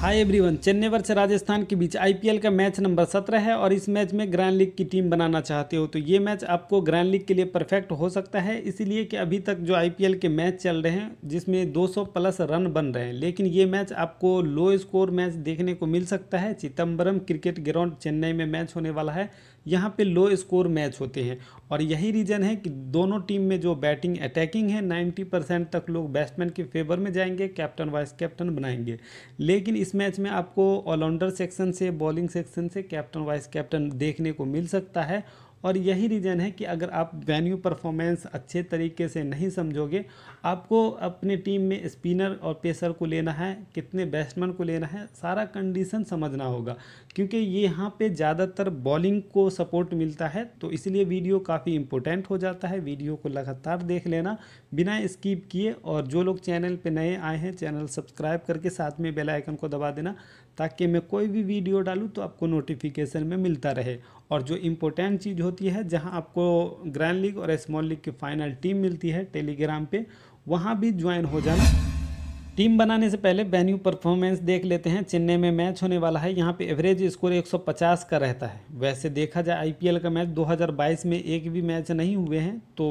hi everyone Chennai versus Rajasthan के बीच IPL का मैच नंबर सत्रह है और इस मैच में ग्रैंड लीग की टीम बनाना चाहते हो तो ये मैच आपको ग्रैंड लीग के लिए परफेक्ट हो सकता है इसीलिए कि अभी तक जो आईपीएल के मैच चल रहे हैं जिसमें 200 प्लस रन बन रहे हैं लेकिन ये मैच आपको लो स्कोर मैच देखने को मिल सकता है चिदम्बरम क्रिकेट ग्राउंड चेन्नई में मैच होने वाला है यहाँ पे लो स्कोर मैच होते हैं और यही रीज़न है कि दोनों टीम में जो बैटिंग अटैकिंग है 90 परसेंट तक लोग बैट्समैन के फेवर में जाएंगे कैप्टन वाइस कैप्टन बनाएंगे लेकिन इस मैच में आपको ऑलराउंडर सेक्शन से बॉलिंग सेक्शन से कैप्टन वाइस कैप्टन देखने को मिल सकता है और यही रीज़न है कि अगर आप वेन्यू परफॉर्मेंस अच्छे तरीके से नहीं समझोगे आपको अपने टीम में स्पिनर और पेसर को लेना है कितने बैट्समैन को लेना है सारा कंडीशन समझना होगा क्योंकि यहाँ पे ज़्यादातर बॉलिंग को सपोर्ट मिलता है तो इसलिए वीडियो काफ़ी इंपॉर्टेंट हो जाता है वीडियो को लगातार देख लेना बिना स्कीप किए और जो लोग चैनल पर नए आए हैं चैनल सब्सक्राइब करके साथ में बेलाइकन को दबा देना ताकि मैं कोई भी वीडियो डालूँ तो आपको नोटिफिकेशन में मिलता रहे और जो इम्पोर्टेंट चीज़ होती है जहाँ आपको ग्रैंड लीग और स्मॉल लीग की फाइनल टीम मिलती है टेलीग्राम पे वहाँ भी ज्वाइन हो जाना टीम बनाने से पहले वेन्यू परफॉर्मेंस देख लेते हैं चेन्नई में मैच होने वाला है यहाँ पे एवरेज स्कोर 150 का रहता है वैसे देखा जाए आईपीएल का मैच 2022 में एक भी मैच नहीं हुए हैं तो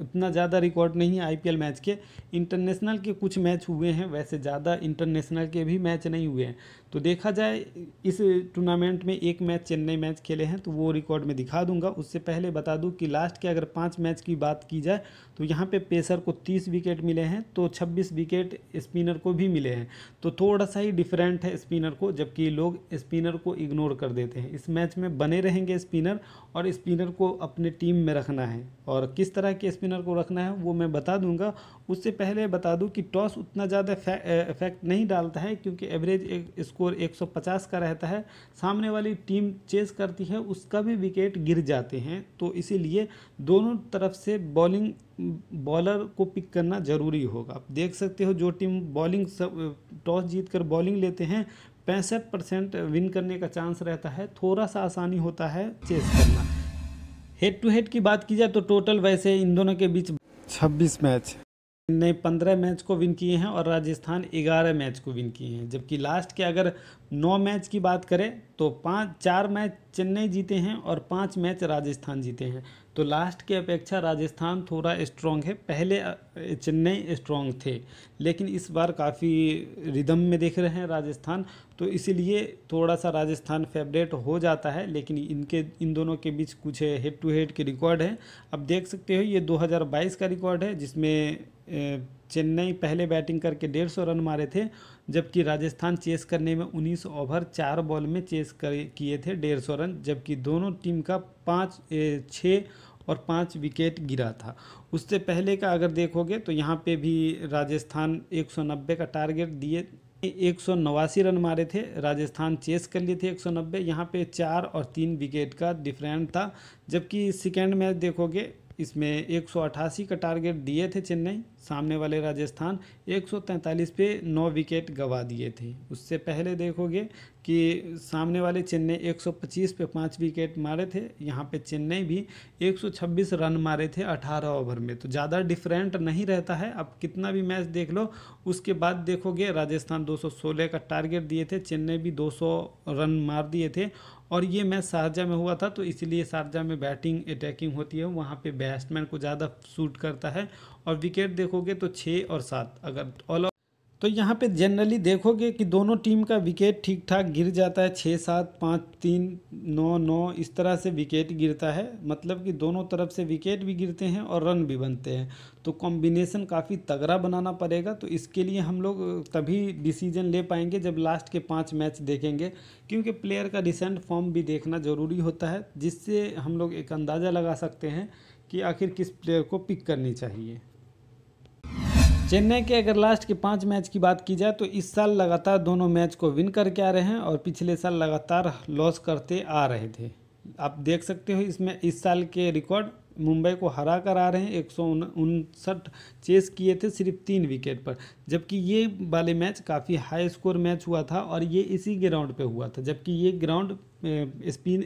उतना ज़्यादा रिकॉर्ड नहीं है आईपीएल मैच के इंटरनेशनल के कुछ मैच हुए हैं वैसे ज़्यादा इंटरनेशनल के भी मैच नहीं हुए हैं तो देखा जाए इस टूर्नामेंट में एक मैच चेन्नई मैच खेले हैं तो वो रिकॉर्ड में दिखा दूंगा उससे पहले बता दूं कि लास्ट के अगर पाँच मैच की बात की जाए तो यहाँ पे पेसर को तीस विकेट मिले हैं तो छब्बीस विकेट स्पिनर को भी मिले हैं तो थोड़ा सा ही डिफरेंट है स्पिनर को जबकि लोग स्पिनर को इग्नोर कर देते हैं इस मैच में बने रहेंगे स्पिनर और स्पिनर को अपने टीम में रखना है और किस तरह के स्पिनर को रखना है वो मैं बता दूंगा उससे पहले बता दूं कि टॉस उतना ज़्यादा इफेक्ट नहीं डालता है क्योंकि एवरेज एक स्कोर 150 का रहता है सामने वाली टीम चेस करती है उसका भी विकेट गिर जाते हैं तो इसीलिए दोनों तरफ से बॉलिंग बॉलर को पिक करना ज़रूरी होगा आप देख सकते हो जो टीम बॉलिंग सब टॉस जीत कर बॉलिंग लेते हैं पैंसठ परसेंट विन करने का चांस रहता है थोड़ा सा आसानी होता है चेस करना हेड टू हेड की बात की जाए तो टोटल वैसे इन दोनों के बीच 26 मैच ने 15 मैच को विन किए हैं और राजस्थान 11 मैच को विन किए हैं जबकि लास्ट के अगर 9 मैच की बात करें तो पाँच चार मैच चेन्नई जीते हैं और पाँच मैच राजस्थान जीते हैं तो लास्ट के अपेक्षा राजस्थान थोड़ा स्ट्रॉन्ग है पहले चेन्नई स्ट्रॉन्ग थे लेकिन इस बार काफ़ी रिदम में देख रहे हैं राजस्थान तो इसीलिए थोड़ा सा राजस्थान फेवरेट हो जाता है लेकिन इनके इन दोनों के बीच कुछ हेड टू हेड के रिकॉर्ड हैं अब देख सकते हो ये 2022 का रिकॉर्ड है जिसमें चेन्नई पहले बैटिंग करके डेढ़ सौ रन मारे थे जबकि राजस्थान चेस करने में उन्नीस ओवर चार बॉल में चेस कर किए थे डेढ़ सौ रन जबकि दोनों टीम का पाँच छः और पाँच विकेट गिरा था उससे पहले का अगर देखोगे तो यहाँ पे भी राजस्थान एक सौ नब्बे का टारगेट दिए एक सौ नवासी रन मारे थे राजस्थान चेस कर लिए थे एक सौ नब्बे यहाँ पे चार और तीन विकेट का डिफरेंट था जबकि सेकेंड मैच देखोगे इसमें 188 का टारगेट दिए थे चेन्नई सामने वाले राजस्थान 143 पे नौ विकेट गवा दिए थे उससे पहले देखोगे कि सामने वाले चेन्नई 125 पे पाँच विकेट मारे थे यहाँ पे चेन्नई भी 126 रन मारे थे 18 ओवर में तो ज़्यादा डिफरेंट नहीं रहता है अब कितना भी मैच देख लो उसके बाद देखोगे राजस्थान 216 का टारगेट दिए थे चेन्नई भी 200 रन मार दिए थे और ये मैच शारजा में हुआ था तो इसलिए शारजा में बैटिंग अटैकिंग होती है वहाँ पर बैट्समैन को ज़्यादा सूट करता है और विकेट देखोगे तो छः और सात अगर ऑल तो यहाँ पे जनरली देखोगे कि दोनों टीम का विकेट ठीक ठाक गिर जाता है छः सात पाँच तीन नौ नौ इस तरह से विकेट गिरता है मतलब कि दोनों तरफ से विकेट भी गिरते हैं और रन भी बनते हैं तो कॉम्बिनेशन काफ़ी तगड़ा बनाना पड़ेगा तो इसके लिए हम लोग तभी डिसीजन ले पाएंगे जब लास्ट के पाँच मैच देखेंगे क्योंकि प्लेयर का रिसेंट फॉर्म भी देखना ज़रूरी होता है जिससे हम लोग एक अंदाज़ा लगा सकते हैं कि आखिर किस प्लेयर को पिक करनी चाहिए चेन्नई के अगर लास्ट के पाँच मैच की बात की जाए तो इस साल लगातार दोनों मैच को विन करके आ रहे हैं और पिछले साल लगातार लॉस करते आ रहे थे आप देख सकते हो इसमें इस साल के रिकॉर्ड मुंबई को हरा कर आ रहे हैं एक उनसठ चेस किए थे सिर्फ तीन विकेट पर जबकि ये वाले मैच काफ़ी हाई स्कोर मैच हुआ था और ये इसी ग्राउंड पे हुआ था जबकि ये ग्राउंड स्पिन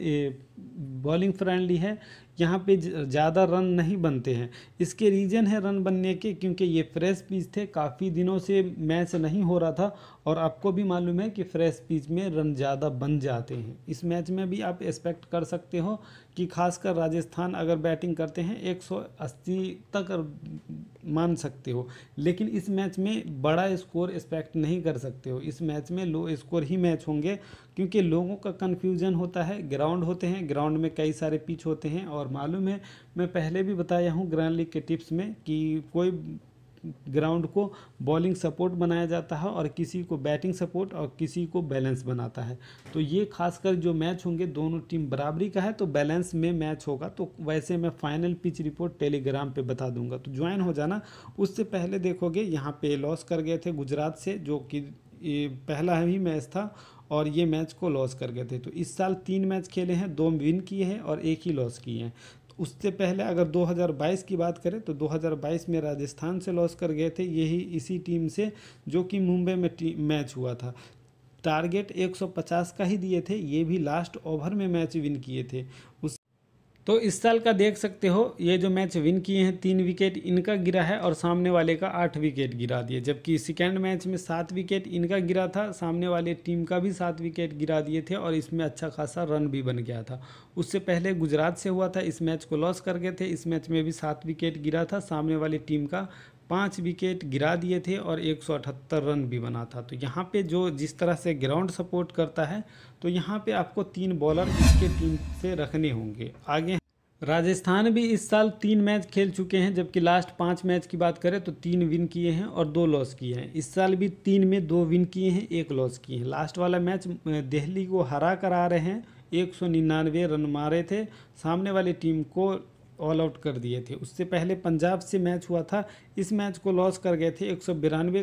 बॉलिंग फ्रेंडली है यहाँ पे ज़्यादा रन नहीं बनते हैं इसके रीज़न है रन बनने के क्योंकि ये फ्रेश पीच थे काफ़ी दिनों से मैच नहीं हो रहा था और आपको भी मालूम है कि फ्रेश पीच में रन ज़्यादा बन जाते हैं इस मैच में भी आप एक्सपेक्ट कर सकते हो कि खासकर राजस्थान अगर बैटिंग करते हैं एक तक मान सकते हो लेकिन इस मैच में बड़ा स्कोर एक्सपेक्ट नहीं कर सकते हो इस मैच में लो स्कोर ही मैच होंगे क्योंकि लोगों का कन्फ्यूजन होता है ग्राउंड होते हैं ग्राउंड में कई सारे पिच होते हैं और मालूम है मैं पहले भी बताया हूँ ग्रैंड लीग के टिप्स में कि कोई ग्राउंड को बॉलिंग सपोर्ट बनाया जाता है और किसी को बैटिंग सपोर्ट और किसी को बैलेंस बनाता है तो ये खासकर जो मैच होंगे दोनों टीम बराबरी का है तो बैलेंस में मैच होगा तो वैसे मैं फाइनल पिच रिपोर्ट टेलीग्राम पे बता दूंगा तो ज्वाइन हो जाना उससे पहले देखोगे यहाँ पे लॉस कर गए थे गुजरात से जो कि पहला ही मैच था और ये मैच को लॉस कर गए थे तो इस साल तीन मैच खेले हैं दो विन किए हैं और एक ही लॉस किए हैं उससे पहले अगर 2022 की बात करें तो 2022 में राजस्थान से लॉस कर गए थे यही इसी टीम से जो कि मुंबई में मैच हुआ था टारगेट 150 का ही दिए थे ये भी लास्ट ओवर में मैच विन किए थे उस तो इस साल का देख सकते हो ये जो मैच विन किए हैं तीन विकेट इनका गिरा है और सामने वाले का आठ विकेट गिरा दिए जबकि सेकेंड मैच में सात विकेट इनका गिरा था सामने वाले टीम का भी सात विकेट गिरा दिए थे और इसमें अच्छा खासा रन भी बन गया था उससे पहले गुजरात से हुआ था इस मैच को लॉस कर गए थे इस मैच में भी सात विकेट गिरा था सामने वाली टीम का पाँच विकेट गिरा दिए थे और एक रन भी बना था तो यहाँ पे जो जिस तरह से ग्राउंड सपोर्ट करता है तो यहाँ पे आपको तीन बॉलर इसके टीम से रखने होंगे आगे राजस्थान भी इस साल तीन मैच खेल चुके हैं जबकि लास्ट पाँच मैच की बात करें तो तीन विन किए हैं और दो लॉस किए हैं इस साल भी तीन में दो विन किए हैं एक लॉस किए हैं लास्ट वाला मैच दिल्ली को हरा कर आ रहे हैं एक सौ निन्यानवे रन मारे थे सामने वाली टीम को ऑल आउट कर दिए थे उससे पहले पंजाब से मैच हुआ था इस मैच को लॉस कर गए थे एक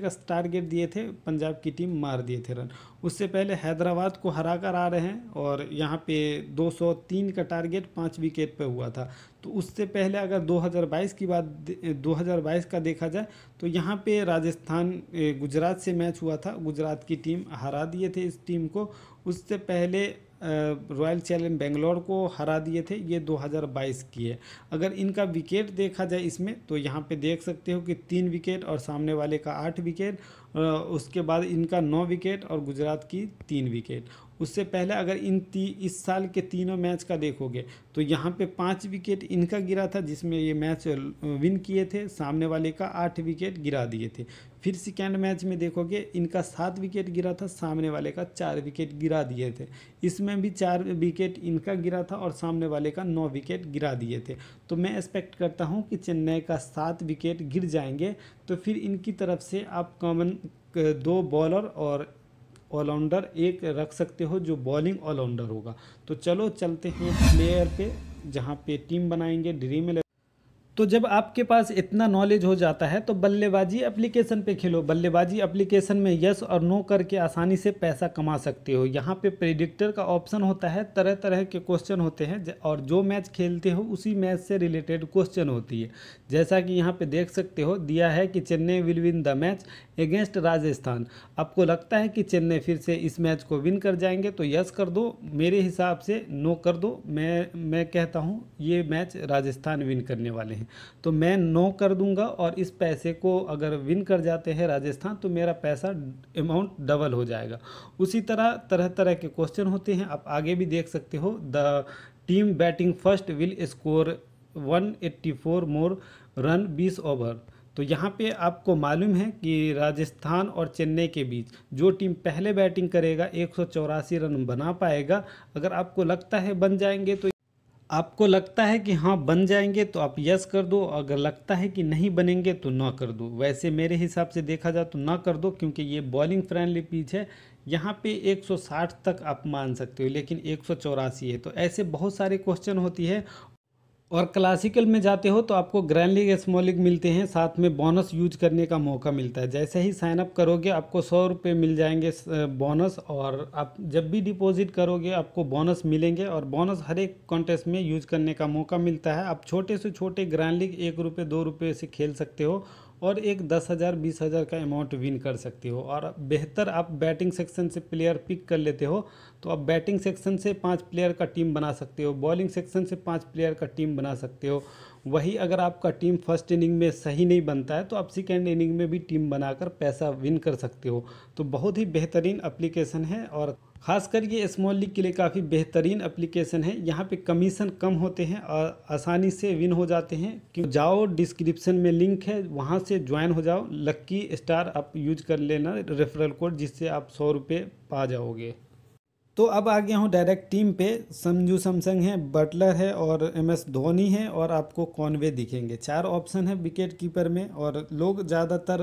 का टारगेट दिए थे पंजाब की टीम मार दिए थे रन उससे पहले हैदराबाद को हरा कर आ रहे हैं और यहाँ पे 203 का टारगेट पाँच विकेट पे हुआ था तो उससे पहले अगर 2022 की बात 2022 का देखा जाए तो यहाँ पे राजस्थान गुजरात से मैच हुआ था गुजरात की टीम हरा दिए थे इस टीम को उससे पहले रॉयल चैलेंज बेंगलोर को हरा दिए थे ये 2022 की है अगर इनका विकेट देखा जाए इसमें तो यहाँ पे देख सकते हो कि तीन विकेट और सामने वाले का आठ विकेट उसके बाद इनका नौ विकेट और गुजरात की तीन विकेट उससे पहले अगर इन ती इस साल के तीनों मैच का देखोगे तो यहाँ पे पाँच विकेट इनका गिरा था जिसमें ये मैच विन किए थे सामने वाले का आठ विकेट गिरा दिए थे फिर सेकेंड मैच में देखोगे इनका सात विकेट गिरा था सामने वाले का चार विकेट गिरा दिए थे इसमें भी चार विकेट इनका गिरा था और सामने वाले का नौ विकेट गिरा दिए थे तो मैं एक्सपेक्ट करता हूँ कि चेन्नई का सात विकेट गिर जाएंगे तो फिर इनकी तरफ से आप कॉमन दो बॉलर और ऑलराउंडर एक रख सकते हो जो बॉलिंग ऑलराउंडर होगा तो चलो चलते हैं प्लेयर पे जहाँ पे टीम बनाएंगे ड्रीम तो जब आपके पास इतना नॉलेज हो जाता है तो बल्लेबाजी एप्लीकेशन पे खेलो बल्लेबाजी एप्लीकेशन में यस और नो करके आसानी से पैसा कमा सकते हो यहाँ पे प्रिडिक्टर का ऑप्शन होता है तरह तरह के क्वेश्चन होते हैं और जो मैच खेलते हो उसी मैच से रिलेटेड क्वेश्चन होती है जैसा कि यहाँ पे देख सकते हो दिया है कि Chennai will win the match against Rajasthan आपको लगता है कि चेन्नई फिर से इस मैच को विन कर जाएंगे तो यस कर दो मेरे हिसाब से नो कर दो मैं मैं कहता हूँ ये मैच राजस्थान विन करने वाले हैं तो मैं नौ कर दूंगा और इस पैसे को अगर विन कर जाते हैं राजस्थान तो मेरा पैसा अमाउंट डबल हो जाएगा उसी तरह तरह तरह के क्वेश्चन होते हैं आप आगे भी देख सकते हो the team batting first will score 184 more run 20 over तो यहाँ पे आपको मालूम है कि राजस्थान और चेन्नई के बीच जो टीम पहले बैटिंग करेगा एक रन बना पाएगा अगर आपको लगता है बन जाएंगे तो आपको लगता है कि हाँ बन जाएंगे तो आप यस कर दो अगर लगता है कि नहीं बनेंगे तो ना कर दो वैसे मेरे हिसाब से देखा जाए तो ना कर दो क्योंकि ये बॉलिंग फ्रेंडली पिच है यहाँ पे 160 तक आप मान सकते हो लेकिन एक है तो ऐसे बहुत सारे क्वेश्चन होती है और क्लासिकल में जाते हो तो आपको ग्रैंड लीग स्मॉल लीग मिलते हैं साथ में बोनस यूज करने का मौका मिलता है जैसे ही साइन अप करोगे आपको सौ रुपये मिल जाएंगे बोनस और आप जब भी डिपॉजिट करोगे आपको बोनस मिलेंगे और बोनस हर एक कॉन्टेस्ट में यूज करने का मौका मिलता है आप छोटे से छोटे ग्रैंड लीग एक रुपये दो रुपये से खेल सकते हो और एक दस हज़ार बीस हज़ार का अमाउंट विन कर सकते हो और बेहतर आप बैटिंग सेक्शन से प्लेयर पिक कर लेते हो तो आप बैटिंग सेक्शन से पांच प्लेयर का टीम बना सकते हो बॉलिंग सेक्शन से पांच प्लेयर का टीम बना सकते हो वही अगर आपका टीम फर्स्ट इनिंग में सही नहीं बनता है तो आप सेकेंड इनिंग में भी टीम बनाकर पैसा विन कर सकते हो तो बहुत ही बेहतरीन अप्लीकेशन है और खासकर ये स्मॉल लीग के लिए काफ़ी बेहतरीन एप्लीकेशन है यहाँ पे कमीशन कम होते हैं और आसानी से विन हो जाते हैं क्यों जाओ डिस्क्रिप्शन में लिंक है वहाँ से ज्वाइन हो जाओ लक्की स्टार आप यूज कर लेना रेफरल कोड जिससे आप सौ रुपये पा जाओगे तो अब आ गया हूँ डायरेक्ट टीम पे समझू सैमसंग है बटलर है और एम एस धोनी है और आपको कॉनवे दिखेंगे चार ऑप्शन है विकेट कीपर में और लोग ज़्यादातर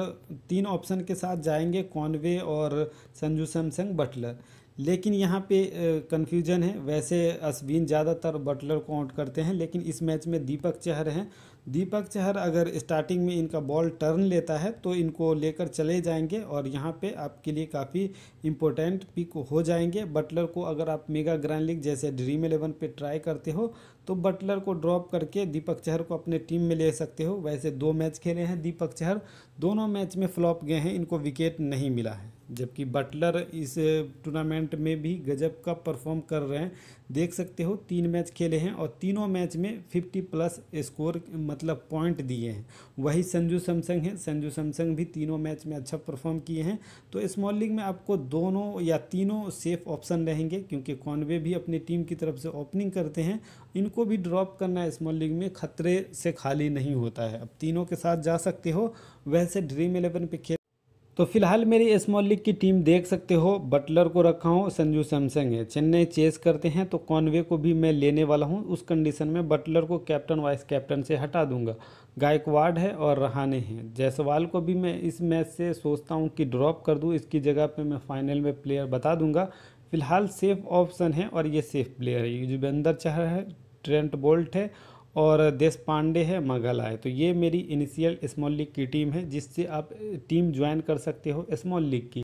तीन ऑप्शन के साथ जाएंगे कॉनवे और संजू सैमसंग बटलर लेकिन यहाँ पे कन्फ्यूजन है वैसे अश्विन ज़्यादातर बटलर को आउट करते हैं लेकिन इस मैच में दीपक चहर हैं दीपक चहर अगर स्टार्टिंग में इनका बॉल टर्न लेता है तो इनको लेकर चले जाएंगे और यहाँ पे आपके लिए काफ़ी इम्पोर्टेंट पिक हो जाएंगे बटलर को अगर आप मेगा ग्रैंड लीग जैसे ड्रीम एलेवन पे ट्राई करते हो तो बटलर को ड्रॉप करके दीपक चहर को अपने टीम में ले सकते हो वैसे दो मैच खेले हैं दीपक चहर दोनों मैच में फ्लॉप गए हैं इनको विकेट नहीं मिला है जबकि बटलर इस टूर्नामेंट में भी गजब का परफॉर्म कर रहे हैं देख सकते हो तीन मैच खेले हैं और तीनों मैच में 50 प्लस स्कोर मतलब पॉइंट दिए हैं वही संजू सैमसंग हैं संजू सैमसंग भी तीनों मैच में अच्छा परफॉर्म किए हैं तो स्मॉल लीग में आपको दोनों या तीनों सेफ ऑप्शन रहेंगे क्योंकि कॉनवे भी अपनी टीम की तरफ से ओपनिंग करते हैं इनको भी ड्रॉप करना स्मॉल लीग में खतरे से खाली नहीं होता है अब तीनों के साथ जा सकते हो वैसे ड्रीम इलेवन पर खेल तो फिलहाल मेरी स्मॉल लीग की टीम देख सकते हो बटलर को रखा हूँ संजू सैमसंग है चेन्नई चेस करते हैं तो कॉनवे को भी मैं लेने वाला हूँ उस कंडीशन में बटलर को कैप्टन वाइस कैप्टन से हटा दूंगा गायकवाड है और रहाने हैं जायसवाल को भी मैं इस मैच से सोचता हूँ कि ड्रॉप कर दूँ इसकी जगह पर मैं फाइनल में प्लेयर बता दूंगा फिलहाल सेफ ऑप्शन है और ये सेफ प्लेयर है युजवेंद्र चहर है ट्रेंट बोल्ट है और देश पांडे है है तो ये मेरी इनिशियल स्मॉल लीग की टीम है जिससे आप टीम ज्वाइन कर सकते हो स्मॉल लीग की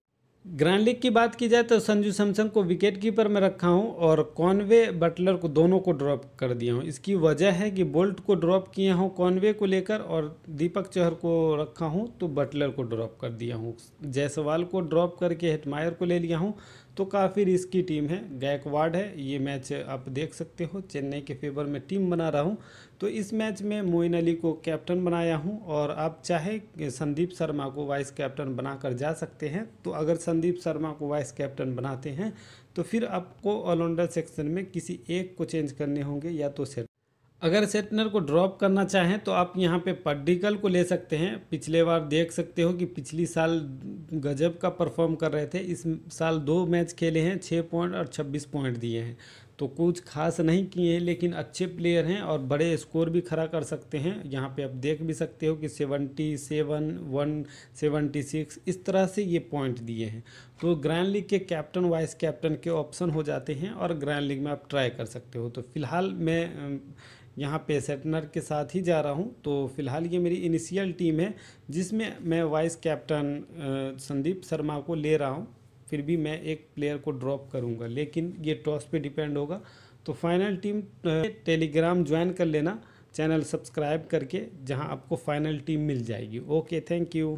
ग्रैंड लीग की बात की जाए तो संजू सैमसन को विकेट कीपर में रखा हूँ और कॉनवे बटलर को दोनों को ड्रॉप कर दिया हूँ इसकी वजह है कि बोल्ट को ड्रॉप किया हूँ कॉनवे को लेकर और दीपक चहर को रखा हूँ तो बटलर को ड्रॉप कर दिया हूँ जयसवाल को ड्रॉप करके हेटमायर को ले लिया हूँ तो काफ़ी रिस्की टीम है गैकवाड है ये मैच आप देख सकते हो चेन्नई के फेवर में टीम बना रहा हूँ तो इस मैच में मोइन अली को कैप्टन बनाया हूँ और आप चाहे संदीप शर्मा को वाइस कैप्टन बनाकर जा सकते हैं तो अगर संदीप शर्मा को वाइस कैप्टन बनाते हैं तो फिर आपको ऑलराउंडर सेक्शन में किसी एक को चेंज करने होंगे या तो सेट अगर सेटनर को ड्रॉप करना चाहें तो आप यहाँ पे पड्डिकल को ले सकते हैं पिछले बार देख सकते हो कि पिछली साल गजब का परफॉर्म कर रहे थे इस साल दो मैच खेले हैं छः पॉइंट और छब्बीस पॉइंट दिए हैं तो कुछ खास नहीं किए हैं लेकिन अच्छे प्लेयर हैं और बड़े स्कोर भी खड़ा कर सकते हैं यहाँ पे आप देख भी सकते हो कि seventy seven one seventy six इस तरह से ये पॉइंट दिए हैं तो ग्रैंड लीग के कैप्टन वाइस कैप्टन के ऑप्शन हो जाते हैं और ग्रैंड लीग में आप ट्राई कर सकते हो तो फिलहाल मैं यहाँ पे सेटनर के साथ ही जा रहा हूँ तो फ़िलहाल ये मेरी इनिशियल टीम है जिसमें मैं वाइस कैप्टन संदीप शर्मा को ले रहा हूँ फिर भी मैं एक प्लेयर को ड्रॉप करूँगा लेकिन ये टॉस पे डिपेंड होगा तो फाइनल टीम टेलीग्राम ज्वाइन कर लेना चैनल सब्सक्राइब करके जहाँ आपको फाइनल टीम मिल जाएगी ओके थैंक यू